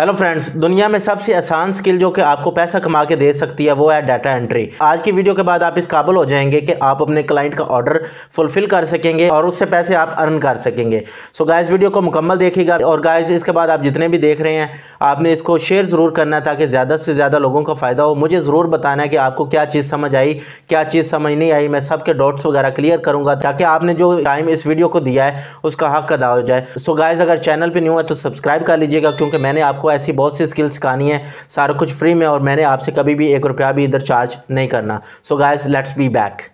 hello friends दुनिया में सबसे आसान स्किल जो कि आपको पैसा कमा के दे सकती है वो है डाटा एंट्री आज की वीडियो के बाद आप इस काबिल हो जाएंगे कि आप अपने क्लाइंट का ऑर्डर फुलफिल कर सकेंगे और उससे पैसे आप अर्न कर सकेंगे सो गाइस वीडियो को मुकम्मल देखिएगा और गाइस इसके बाद आप जितने भी देख रहे हैं आपने इसको शेयर ज़रूर करना है ताकि ज़्यादा से ज़्यादा लोगों का फ़ायदा हो मुझे ज़रूर बताना है कि आपको क्या चीज़ समझ आई क्या चीज़ समझ नहीं आई मैं सबके डॉट्स वगैरह क्लियर करूँगा ताकि आपने जो टाइम इस वीडियो को दिया है उसका हक अदा हो जाए सो गाइज़ अगर चैनल पर न्यू है तो सब्सक्राइब कर लीजिएगा क्योंकि मैंने आपको ऐसी बहुत सी स्किल्स सिखानी है सारा कुछ फ्री में और मैंने आपसे कभी भी एक रुपया भी इधर चार्ज नहीं करना so guys let's be back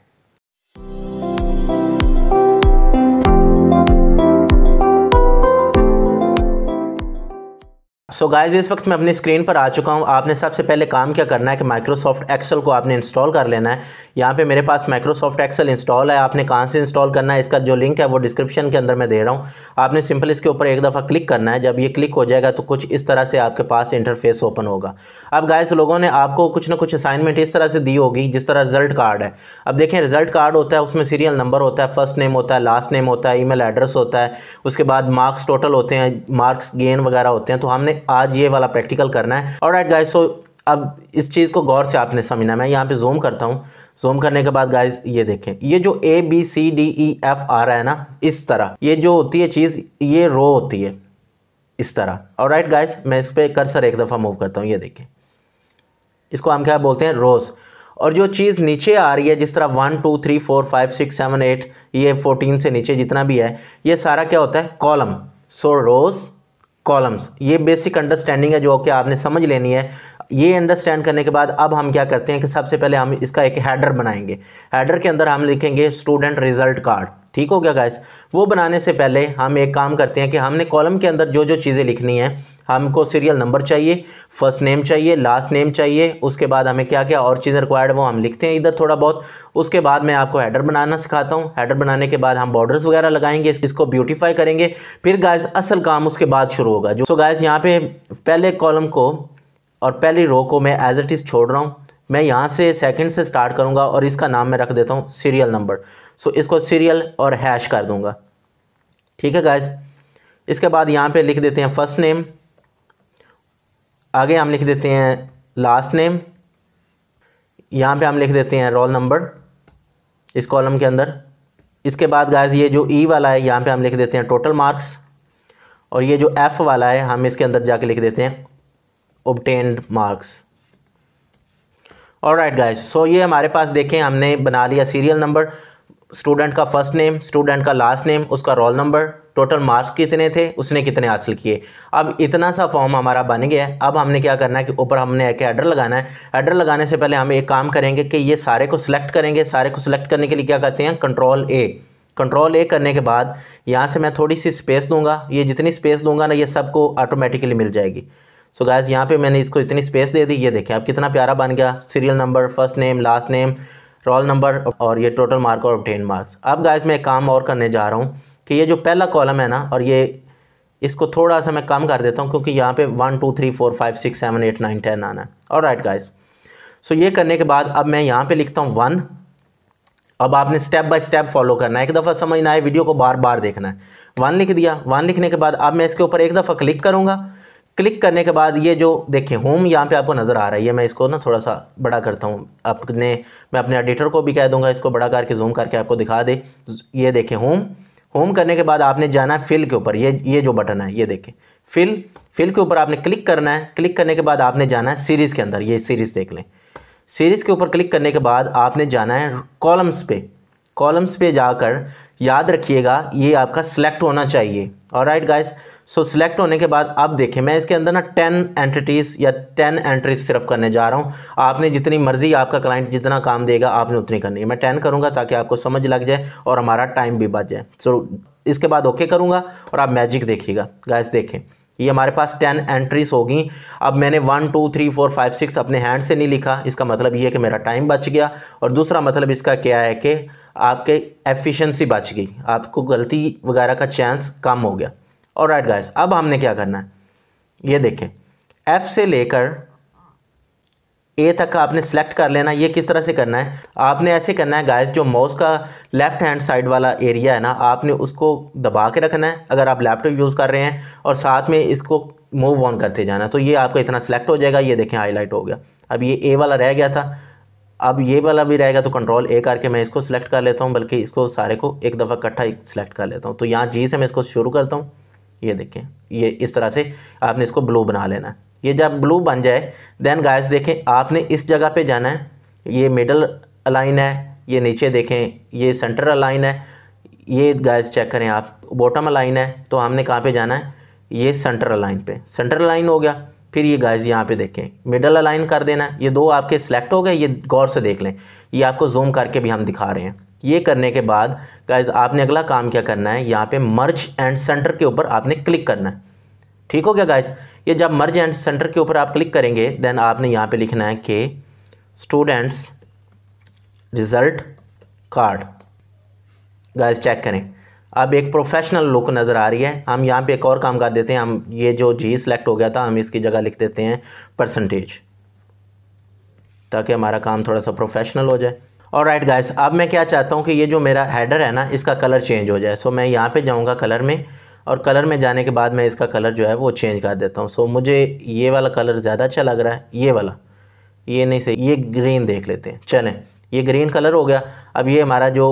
so so guys इस वक्त मैं अपनी स्क्रीन पर आ चुका हूँ आपने सबसे पहले काम क्या करना है कि माइक्रोसॉफ्ट एक्सेल को आपने इंस्टॉल कर लेना है यहाँ पे मेरे पास माइक्रोसॉफ्ट एक्सेल इंस्टॉल है आपने कहाँ से इंस्टॉल करना है इसका जो लिंक है वो डिस्क्रिप्शन के अंदर मैं दे रहा हूँ आपने सिंपल इसके ऊपर एक दफ़ा क्लिक करना है जब ये क्लिक हो जाएगा तो कुछ इस तरह से आपके पास इंटरफेस ओपन होगा अब गाइज लोगों ने आपको कुछ ना कुछ असाइनमेंट इस तरह से दी होगी जिस तरह रिजल्ट कार्ड है अब देखें रिजल्ट कार्ड होता है उसमें सीरियल नंबर होता है फर्स्ट नेम होता है लास्ट नेम होता है ई एड्रेस होता है उसके बाद मार्क्स टोटल होते हैं मार्क्स गेन वगैरह होते हैं तो हमने आज ये वाला प्रैक्टिकल करना है और राइट गाइज सो अब इस चीज़ को गौर से आपने समझना मैं यहाँ पे जूम करता हूँ जूम करने के बाद गाइज ये देखें ये जो A B C D E F आ रहा है ना इस तरह ये जो होती है चीज़ ये रो होती है इस तरह और राइट गाइज मैं इस पर कर्सर एक दफ़ा मूव करता हूँ ये देखें इसको हम क्या बोलते हैं रोज़ और जो चीज़ नीचे आ रही है जिस तरह one two three four five six seven eight ये फोर्टीन से नीचे जितना भी है ये सारा क्या होता है कॉलम सो रोज़ कॉलम्स ये बेसिक अंडरस्टैंडिंग है जो कि आपने समझ लेनी है ये अंडरस्टैंड करने के बाद अब हम क्या करते हैं कि सबसे पहले हम इसका एक हैडर बनाएंगे हैडर के अंदर हम लिखेंगे स्टूडेंट रिजल्ट कार्ड ठीक हो गया गाइस वो बनाने से पहले हम एक काम करते हैं कि हमने कॉलम के अंदर जो जो चीज़ें लिखनी है हमको सीरियल नंबर चाहिए फर्स्ट नेम चाहिए लास्ट नेम चाहिए उसके बाद हमें क्या क्या और चीज़ें रिक्वायर्ड वो हम लिखते हैं इधर थोड़ा बहुत उसके बाद मैं आपको हैडर बनाना सिखाता हूँ हैडर बनाने के बाद हम बॉर्डर्स वगैरह लगाएंगे इसको ब्यूटीफाई करेंगे फिर गैस असल काम उसके बाद शुरू होगा जो सो गैस यहाँ पे पहले कॉलम को और पहली रो को मैं एज इट इज़ छोड़ रहा हूँ मैं यहाँ से सेकंड से स्टार्ट करूँगा और इसका नाम मैं रख देता हूँ सीरियल नंबर सो इसको सीरियल और हैश कर दूँगा ठीक है गाइज इसके बाद यहाँ पे लिख देते हैं फर्स्ट नेम आगे हम लिख देते हैं लास्ट नेम यहाँ पे हम लिख देते हैं रोल नंबर इस कॉलम के अंदर इसके बाद गाइस ये जो ई e वाला है यहाँ पर हम लिख देते हैं टोटल मार्क्स और ये जो एफ़ वाला है हम इसके अंदर जाके लिख देते हैं ओबटेंड मार्क्स और राइट गाइज सो ये हमारे पास देखें हमने बना लिया सीरियल नंबर स्टूडेंट का फर्स्ट नेम स्टूडेंट का लास्ट नेम उसका रोल नंबर टोटल मार्क्स कितने थे उसने कितने हासिल किए अब इतना सा फॉर्म हमारा बन गया है अब हमने क्या करना है कि ऊपर हमने एक एडर लगाना है एडर लगाने से पहले हम एक काम करेंगे कि ये सारे को सिलेक्ट करेंगे सारे को सिलेक्ट करने के लिए क्या करते हैं कंट्रोल ए कंट्रोल ए करने के बाद यहाँ से मैं थोड़ी सी स्पेस दूंगा ये जितनी स्पेस दूंगा ना ये सबको ऑटोमेटिकली मिल जाएगी सो so यहाँ पे मैंने इसको इतनी स्पेस दे दी ये देखें आप कितना प्यारा बन गया serial number first name last name roll number और ये टोटल मार्क और टेन मार्क्स अब गायस मैं एक काम और करने जा रहा हूँ कि ये जो पहला कॉलम है ना और ये इसको थोड़ा सा मैं कम कर देता हूँ क्योंकि यहाँ पे one two three four five six seven eight nine ten आना है और राइट गाइज सो ये करने के बाद अब मैं यहाँ पे लिखता हूँ वन अब आपने स्टेप बाय स्टेप फॉलो करना है एक दफ़ा समझना है वीडियो को बार बार देखना है वन लिख दिया वन लिखने के बाद अब मैं इसके ऊपर एक दफ़ा क्लिक करूँगा क्लिक करने के बाद ये जो देखें होम यहाँ पे आपको नज़र आ रही है मैं इसको ना थोड़ा सा बड़ा करता हूँ अपने मैं अपने एडिटर को भी कह दूँगा इसको बड़ा करके जूम करके आपको दिखा दे ये देखें होम होम करने के बाद आपने जाना है फिल के ऊपर ये ये जो बटन है ये देखें फिल फिल के ऊपर आपने क्लिक करना है क्लिक करने के बाद आपने जाना है सीरीज़ के अंदर ये सीरीज़ देख लें सीरीज़ के ऊपर क्लिक करने के बाद आपने जाना है कॉलम्स पे कॉलम्स पे जाकर याद रखिएगा ये आपका सिलेक्ट होना चाहिए और राइट गाइस सो सिलेक्ट होने के बाद अब देखें मैं इसके अंदर ना टेन एंटिटीज़ या टेन एंट्रीज सिर्फ करने जा रहा हूँ आपने जितनी मर्जी आपका क्लाइंट जितना काम देगा आपने उतनी करनी है मैं टेन करूँगा ताकि आपको समझ लग जाए और हमारा टाइम भी बच जाए सो so, इसके बाद ओके okay करूँगा और आप मैजिक देखिएगा गाइस देखें ये हमारे पास टेन एंट्रीज होगी अब मैंने one two three four five six अपने हैंड से नहीं लिखा इसका मतलब ये है कि मेरा टाइम बच गया और दूसरा मतलब इसका क्या है कि आपके एफिशिएंसी बच गई आपको गलती वगैरह का चांस कम हो गया और राइट गाइस अब हमने क्या करना है ये देखें एफ़ से लेकर ए तक आपने सेलेक्ट कर लेना ये किस तरह से करना है आपने ऐसे करना है गाइस जो माउस का लेफ़्ट हैंड साइड वाला एरिया है ना आपने उसको दबा के रखना है अगर आप लैपटॉप यूज़ कर रहे हैं और साथ में इसको मूव ऑन करते जाना तो ये आपका इतना सेलेक्ट हो जाएगा ये देखें हाईलाइट हो गया अब ये ए वाला रह गया था अब ये वाला भी रहेगा तो कंट्रोल ए करके मैं इसको सिलेक्ट कर लेता हूँ बल्कि इसको सारे को एक दफ़ा इकट्ठा सिलेक्ट कर लेता हूँ तो यहाँ जी से मैं इसको शुरू करता हूँ ये देखें ये इस तरह से आपने इसको ब्लू बना लेना है ये जब ब्लू बन जाए देन गायस देखें आपने इस जगह पे जाना है ये मिडल अलाइन है ये नीचे देखें ये सेंटर अलाइन है ये गायस चेक करें आप बॉटम अलाइन है तो हमने कहाँ पे जाना है ये सेंटर अलाइन पे सेंटर अलाइन हो गया फिर ये गाइस यहाँ पे देखें मिडल अलाइन कर देना ये दो आपके सिलेक्ट हो गए ये गौर से देख लें ये आपको जूम करके भी हम दिखा रहे हैं ये करने के बाद गाइस आपने अगला काम क्या करना है यहाँ पे मर्ज एंड सेंटर के ऊपर आपने क्लिक करना है ठीक हो गया गाइस ये जब मर्ज एंड सेंटर के ऊपर आप क्लिक करेंगे देन आपने यहाँ पर लिखना है कि students result card guys check करें अब एक प्रोफेशनल लुक नज़र आ रही है हम यहाँ पे एक और काम कर देते हैं हम ये जो जी सेलेक्ट हो गया था हम इसकी जगह लिख देते हैं परसेंटेज ताकि हमारा काम थोड़ा सा प्रोफेशनल हो जाए और राइट गाइस अब मैं क्या चाहता हूँ कि ये जो मेरा हेडर है ना इसका कलर चेंज हो जाए सो मैं यहाँ पर जाऊँगा कलर में और कलर में जाने के बाद मैं इसका कलर जो है वो चेंज कर देता हूँ सो मुझे ये वाला कलर ज़्यादा अच्छा लग रहा है ये वाला ये नहीं सही ये ग्रीन देख लेते हैं चलें ये ग्रीन कलर हो गया अब ये हमारा जो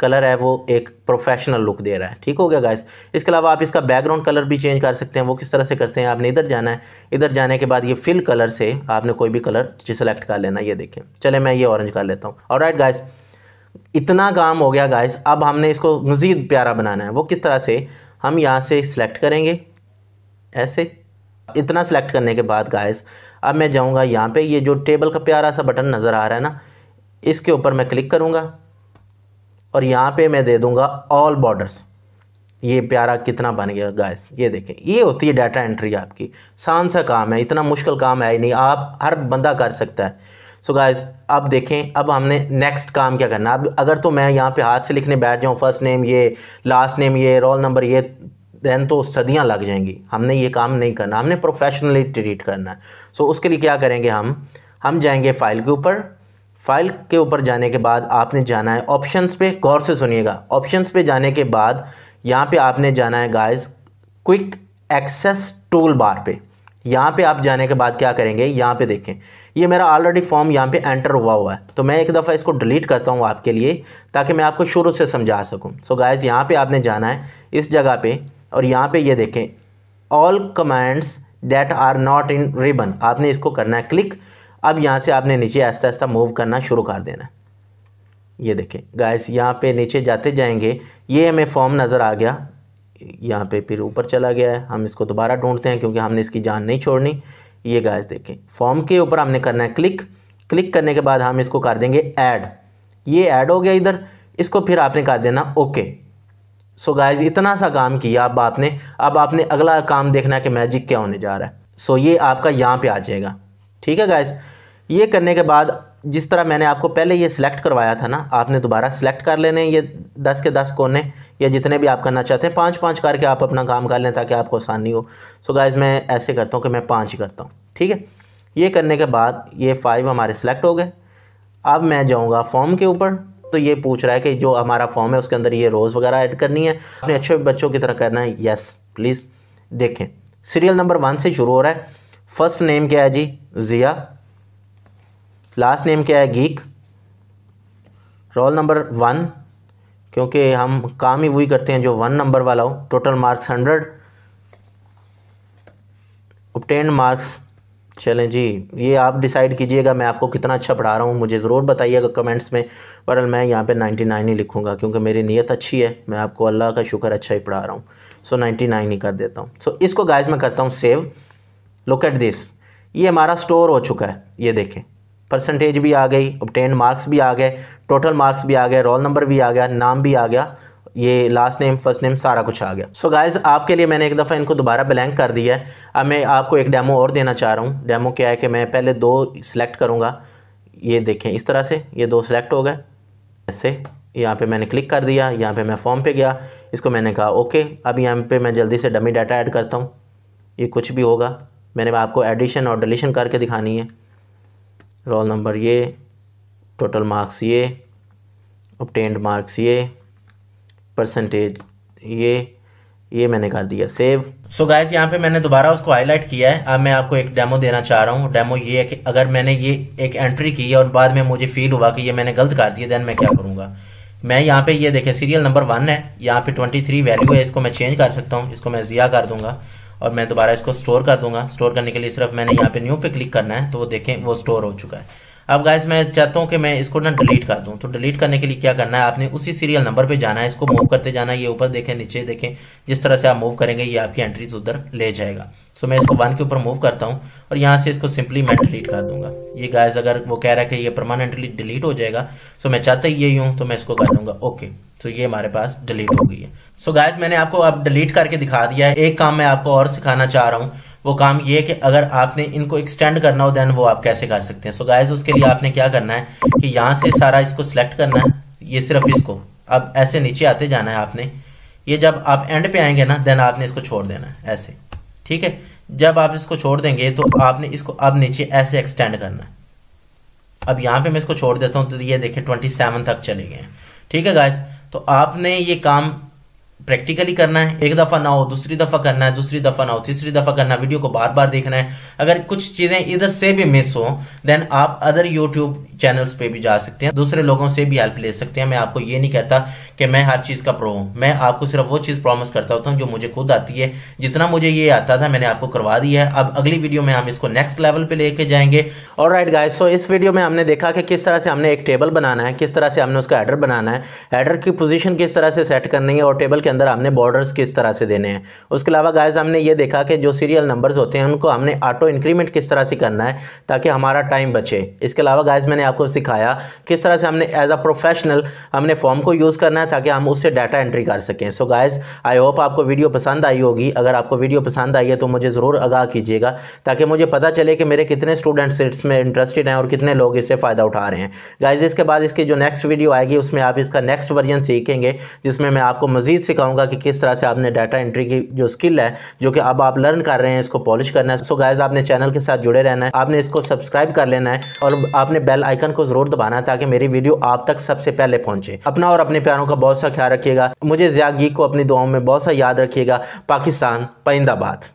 कलर है वो एक प्रोफेशनल लुक दे रहा है ठीक हो गया गाइस इसके अलावा आप इसका बैकग्राउंड कलर भी चेंज कर सकते हैं वो किस तरह से करते हैं आपने इधर जाना है इधर जाने के बाद ये फिल कलर से आपने कोई भी कलर सेलेक्ट कर लेना ये देखें चले मैं ये ऑरेंज कर लेता हूँ और राइट गाइस इतना काम हो गया गाइस अब हमने इसको मज़ीद प्यारा बनाना है वो किस तरह से हम यहाँ से सिलेक्ट करेंगे ऐसे इतना सेलेक्ट करने के बाद गाइस अब मैं जाऊँगा यहाँ पे ये जो टेबल का प्यारा सा बटन नज़र आ रहा है ना इसके ऊपर मैं क्लिक करूँगा और यहाँ पे मैं दे दूँगा ऑल बॉर्डर्स ये प्यारा कितना बन गया गैस ये देखें ये होती है डाटा एंट्री आपकी आसान सा काम है इतना मुश्किल काम है ही नहीं आप हर बंदा कर सकता है सो so अब देखें अब हमने नेक्स्ट काम क्या करना अब अगर तो मैं यहाँ पे हाथ से लिखने बैठ जाऊँ फर्स्ट नेम ये लास्ट नेम ये रोल नंबर ये दैन तो सदियाँ लग जाएंगी हमने ये काम नहीं करना हमने प्रोफेशनली ट्रीट करना है सो so उसके लिए क्या करेंगे हम हम जाएंगे फाइल के ऊपर फाइल के ऊपर जाने के बाद आपने जाना है ऑप्शंस पे गौर से सुनिएगा ऑप्शंस पे जाने के बाद यहाँ पे आपने जाना है guys quick access tool bar पे यहाँ पे आप जाने के बाद क्या करेंगे यहाँ पे देखें ये मेरा ऑलरेडी फॉर्म यहाँ पे एंटर हुआ हुआ है तो मैं एक दफ़ा इसको डिलीट करता हूँ आपके लिए ताकि मैं आपको शुरू से समझा सकूँ सो गाइज यहाँ पे आपने जाना है इस जगह पे और यहाँ पे ये देखें all commands that are not in ribbon आपने इसको करना है क्लिक अब यहाँ से आपने नीचे आस्ता आस्ता मूव करना शुरू कर देना ये देखें गैस यहाँ पे नीचे जाते जाएंगे ये हमें फॉर्म नज़र आ गया यहाँ पे फिर ऊपर चला गया है हम इसको दोबारा ढूंढते हैं क्योंकि हमने इसकी जान नहीं छोड़नी ये गैस देखें फॉर्म के ऊपर हमने करना है क्लिक क्लिक करने के बाद हम इसको कर देंगे ऐड ये ऐड हो गया इधर इसको फिर आपने कर देना ओके सो so गाइज इतना सा काम किया अब आपने अब आपने अगला काम देखना है कि मैजिक क्या होने जा रहा है सो ये आपका यहाँ पर आ जाएगा ठीक है गाइस ये करने के बाद जिस तरह मैंने आपको पहले ये सिलेक्ट करवाया था ना आपने दोबारा सिलेक्ट कर लेने ये दस के दस कोने या जितने भी आप करना चाहते हैं पाँच पाँच करके आप अपना काम कर लें ताकि आपको आसानी हो सो गाइज मैं ऐसे करता हूँ कि मैं पाँच ही करता हूँ ठीक है ये करने के बाद ये फाइव हमारे सिलेक्ट हो गए अब मैं जाऊँगा फॉर्म के ऊपर तो ये पूछ रहा है कि जो हमारा फॉर्म है उसके अंदर ये रोज़ वगैरह ऐड करनी है अपने अच्छे बच्चों की तरह करना है यस प्लीज़ देखें सीरियल नंबर वन से शुरू हो रहा है फर्स्ट नेम क्या है जी ज़िया लास्ट नेम क्या है गीक रोल नंबर वन क्योंकि हम काम ही वही करते हैं जो वन नंबर वाला हो total marks hundred ten marks चलें जी ये आप डिसाइड कीजिएगा मैं आपको कितना अच्छा पढ़ा रहा हूँ मुझे ज़रूर बताइएगा कमेंट्स में पर मैं यहाँ पे 99 ही लिखूँगा क्योंकि मेरी नीयत अच्छी है मैं आपको अल्लाह का शुक्र अच्छा ही पढ़ा रहा हूँ सो so, 99 ही कर देता हूँ सो so, इसको गाइज मैं करता हूँ सेव लुक एट दिस ये हमारा स्टोर हो चुका है ये देखें परसेंटेज भी आ गई ऑप्टेंड मार्क्स भी आ गए टोटल मार्क्स भी आ गए रोल नंबर भी आ गया नाम भी आ गया ये लास्ट नेम फर्स्ट नेम सारा कुछ आ गया सो so गाइज आपके लिए मैंने एक दफ़ा इनको दोबारा ब्लैंक कर दिया है अब मैं आपको एक डेमो और देना चाह रहा हूँ डेमो क्या है कि मैं पहले दो सिलेक्ट करूँगा ये देखें इस तरह से ये दो सिलेक्ट हो गए ऐसे यहाँ पे मैंने क्लिक कर दिया यहाँ पे मैं फॉर्म पे गया इसको मैंने कहा ओके अब यहाँ पे मैं जल्दी से डमी डाटा ऐड करता हूँ ये कुछ भी होगा मैंने आपको एडिशन और डिलीशन करके दिखानी है रोल नंबर ये टोटल मार्क्स ये ऑप्टेंड मार्क्स ये परसेंटेज ये ये मैंने कर दिया सेव सो गाइस यहाँ पे मैंने दोबारा उसको हाईलाइट किया है अब मैं आपको एक डेमो देना चाह रहा हूँ डेमो ये है कि अगर मैंने ये एक एंट्री की है और बाद में मुझे फील हुआ कि ये मैंने गलत कर दिया देन मैं क्या करूँगा मैं यहाँ पे ये देखे सीरियल नंबर वन है यहाँ पे ट्वेंटी थ्री वैल्यू है इसको मैं चेंज कर सकता हूँ इसको मैं जिया कर दूंगा और मैं दोबारा इसको स्टोर कर दूंगा स्टोर करने के लिए सिर्फ मैंने यहाँ पे न्यू पे क्लिक करना है तो वो देखें वो स्टोर हो चुका है अब गाइस मैं चाहता हूँ कि मैं इसको ना डिलीट कर दूँ तो डिलीट करने के लिए क्या करना है आपने उसी सीरियल नंबर पे जाना है इसको मूव करते जाना है ये ऊपर देखें नीचे देखें जिस तरह से आप मूव करेंगे ये आपकी एंट्रीज उधर ले जाएगा सो मैं इसको वन के ऊपर मूव करता हूँ और यहाँ से इसको सिंपली मैं डिलीट कर दूंगा ये गायस अगर वो कह रहा है कि ये परमानेंटली डिलीट हो जाएगा सो मैं चाहता ही यही हूँ तो मैं इसको कर दूंगा ओके तो ये हमारे पास डिलीट हो गई है सो so मैंने आपको अब डिलीट करके दिखा दिया है एक काम मैं आपको और सिखाना चाह रहा हूँ वो काम ये है कि अगर आपने इनको एक्सटेंड करना हो देन वो आप कैसे कर सकते हैं सो so गाइज उसके लिए आपने क्या करना है कि यहां से सारा इसको सिलेक्ट करना है ये सिर्फ इसको अब ऐसे नीचे आते जाना है आपने ये जब आप एंड पे आएंगे ना देन आपने इसको छोड़ देना है ऐसे ठीक है जब आप इसको छोड़ देंगे तो आपने इसको अब नीचे ऐसे एक्सटेंड करना है अब यहां पे मैं इसको छोड़ देता हूं तो ये देखे ट्वेंटी सेवन तक चले गए ठीक है गाइज तो आपने ये काम प्रैक्टिकली करना है एक दफा ना हो दूसरी दफा करना है दूसरी दफा ना हो तीसरी दफा करना वीडियो को बार बार देखना है अगर कुछ चीजें इधर से भी मिस हो देन आप अदर यूट्यूब चैनल्स पे भी जा सकते हैं दूसरे लोगों से भी हेल्प ले सकते हैं मैं आपको ये नहीं कहता कि मैं हर चीज का प्रो हूं मैं आपको सिर्फ वो चीज प्रॉमिस करता होता हूँ जो मुझे खुद आती है जितना मुझे ये आता था मैंने आपको करवा दिया है अब अगली वीडियो में हम इसको नेक्स्ट लेवल पे लेके जाएंगे और राइट सो इस वीडियो में हमने देखा कि किस तरह से हमने एक टेबल बनाना है किस तरह से हमने उसका एडर बनाना है एडर की पोजिशन किस तरह से सेट करनी है और टेबल के अंदर हमने बॉर्डर्स किस तरह से देने हैं उसके अलावा गायज हमने ये देखा कि जो सीरियल नंबर्स होते हैं उनको हमने ऑटो इंक्रीमेंट किस तरह से करना है ताकि हमारा टाइम बचे इसके अलावा गायज मैंने आपको सिखाया किस तरह से हमने एज अ प्रोफेशनल हमने फॉर्म को यूज़ करना है ताकि हम उससे डाटा एंट्री कर सकें सो गायज आई होप आपको वीडियो पसंद आई होगी अगर आपको वीडियो पसंद आई है तो मुझे ज़रूर आगाह कीजिएगा ताकि मुझे पता चले कि मेरे कितने स्टूडेंट्स इसमें इंटरेस्टेड हैं और कितने लोग इससे फ़ायदा उठा रहे हैं गाइज इसके बाद इसकी जो नेक्स्ट वीडियो आएगी उसमें आप इसका नेक्स्ट वर्जन सीखेंगे जिसमें मैं आपको मजीद सिखा कहूँगा कि किस तरह से आपने डाटा एंट्री की जो स्किल है जो कि अब आप लर्न कर रहे हैं इसको पॉलिश करना है सो गाइज आपने चैनल के साथ जुड़े रहना है आपने इसको सब्सक्राइब कर लेना है और आपने बेल आइकन को जरूर दबाना है ताकि मेरी वीडियो आप तक सबसे पहले पहुंचे अपना और अपने प्यारों का बहुत सा ख्याल रखिएगा मुझे जियागी को अपनी दुआओं में बहुत सा याद रखिएगा पाकिस्तान परिंदाबाद